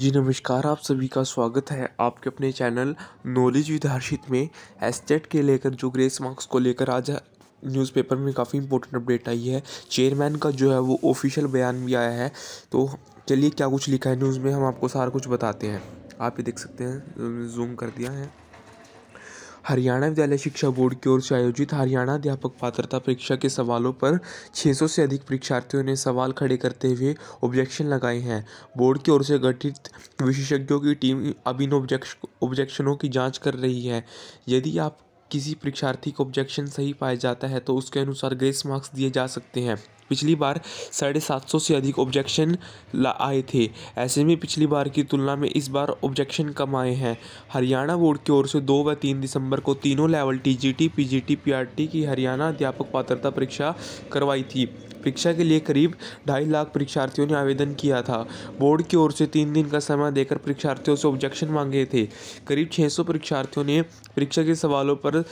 जी नमस्कार आप सभी का स्वागत है आपके अपने चैनल नॉलेज विद हर्षित में एस्टेट e के लेकर जो ग्रेस मार्क्स को लेकर आज न्यूज़पेपर में काफ़ी इंपॉर्टेंट अपडेट आई है चेयरमैन का जो है वो ऑफिशियल बयान भी आया है तो चलिए क्या कुछ लिखा है न्यूज़ में हम आपको सारा कुछ बताते हैं आप ये देख सकते हैं जूम कर दिया है हरियाणा विद्यालय शिक्षा बोर्ड की ओर से आयोजित हरियाणा अध्यापक पात्रता परीक्षा के सवालों पर 600 से अधिक परीक्षार्थियों ने सवाल खड़े करते हुए ऑब्जेक्शन लगाए हैं बोर्ड की ओर से गठित विशेषज्ञों की टीम अब इन ऑब्जेक्शनों की जाँच कर रही है यदि आप किसी परीक्षार्थी को ऑब्जेक्शन सही पाया जाता है तो उसके अनुसार ग्रेस मार्क्स दिए जा सकते हैं पिछली बार साढ़े सात सौ से अधिक ऑब्जेक्शन आए थे ऐसे में पिछली बार की तुलना में इस बार ऑब्जेक्शन कम आए हैं हरियाणा बोर्ड की ओर से दो व तीन दिसंबर को तीनों level T G T P G T P R T की हरियाणा अध्यापक पात्रता परीक्षा करवाई थी परीक्षा के लिए करीब ढाई लाख परीक्षार्थियों ने आवेदन किया था बोर्ड की ओर से तीन दिन का समय देकर परीक्षार्थियों से ऑब्जेक्शन मांगे थे करीब 600 परीक्षार्थियों ने परीक्षा के सवालों पर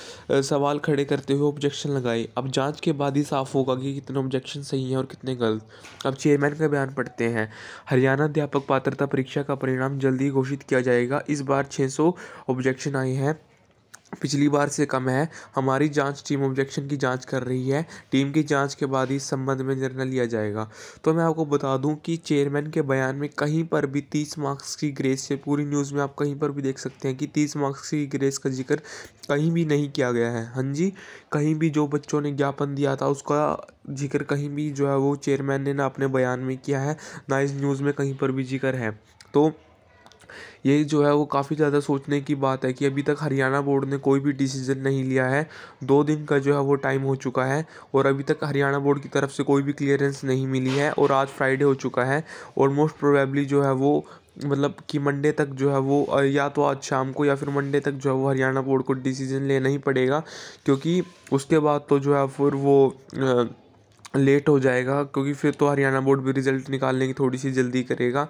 सवाल खड़े करते हुए ऑब्जेक्शन लगाए अब जाँच के बाद ही साफ होगा कि कितने ऑब्जेक्शन सही हैं और कितने गलत अब चेयरमैन का बयान पढ़ते हैं हरियाणा अध्यापक पात्रता परीक्षा का परिणाम जल्दी घोषित किया जाएगा इस बार छः ऑब्जेक्शन आए हैं पिछली बार से कम है हमारी जांच टीम ऑब्जेक्शन की जांच कर रही है टीम की जांच के बाद इस संबंध में निर्णय लिया जाएगा तो मैं आपको बता दूं कि चेयरमैन के बयान में कहीं पर भी तीस मार्क्स की ग्रेस से पूरी न्यूज़ में आप कहीं पर भी देख सकते हैं कि तीस मार्क्स की ग्रेस का जिक्र कहीं भी नहीं किया गया है हाँ जी कहीं भी जो बच्चों ने ज्ञापन दिया था उसका जिक्र कहीं भी जो है वो चेयरमैन ने ना अपने बयान में किया है ना इस न्यूज़ में कहीं पर भी जिक्र है तो ये जो है वो काफ़ी ज़्यादा सोचने की बात है कि अभी तक हरियाणा बोर्ड ने कोई भी डिसीजन नहीं लिया है दो दिन का जो है वो टाइम हो चुका है और अभी तक हरियाणा बोर्ड की तरफ से कोई भी क्लियरेंस नहीं मिली है और आज फ्राइडे हो चुका है और मोस्ट प्रोबेबली जो है वो मतलब कि मंडे तक जो है वो या तो आज शाम को या फिर मंडे तक जो है वो हरियाणा बोर्ड को डिसीजन लेना ही पड़ेगा क्योंकि उसके बाद तो जो है फिर वो लेट हो जाएगा क्योंकि फिर तो हरियाणा बोर्ड भी रिज़ल्ट निकालने की थोड़ी सी जल्दी करेगा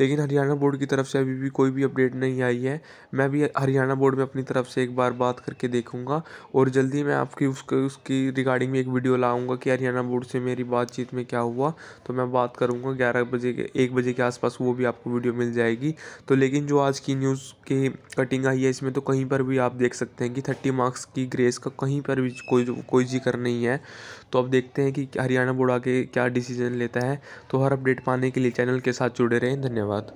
लेकिन हरियाणा बोर्ड की तरफ से अभी भी कोई भी अपडेट नहीं आई है मैं भी हरियाणा बोर्ड में अपनी तरफ से एक बार बात करके देखूंगा और जल्दी मैं आपकी उसके उसकी रिगार्डिंग में एक वीडियो लाऊंगा कि हरियाणा बोर्ड से मेरी बातचीत में क्या हुआ तो मैं बात करूँगा ग्यारह बजे के एक बजे के आसपास वो भी आपको वीडियो मिल जाएगी तो लेकिन जो आज की न्यूज़ की कटिंग आई है इसमें तो कहीं पर भी आप देख सकते हैं कि थर्टी मार्क्स की ग्रेस का कहीं पर भी कोई कोई जिक्र नहीं है तो अब देखते हैं कि हरियाणा बोर्ड आगे क्या डिसीजन लेता है तो हर अपडेट पाने के लिए चैनल के साथ जुड़े रहें धन्यवाद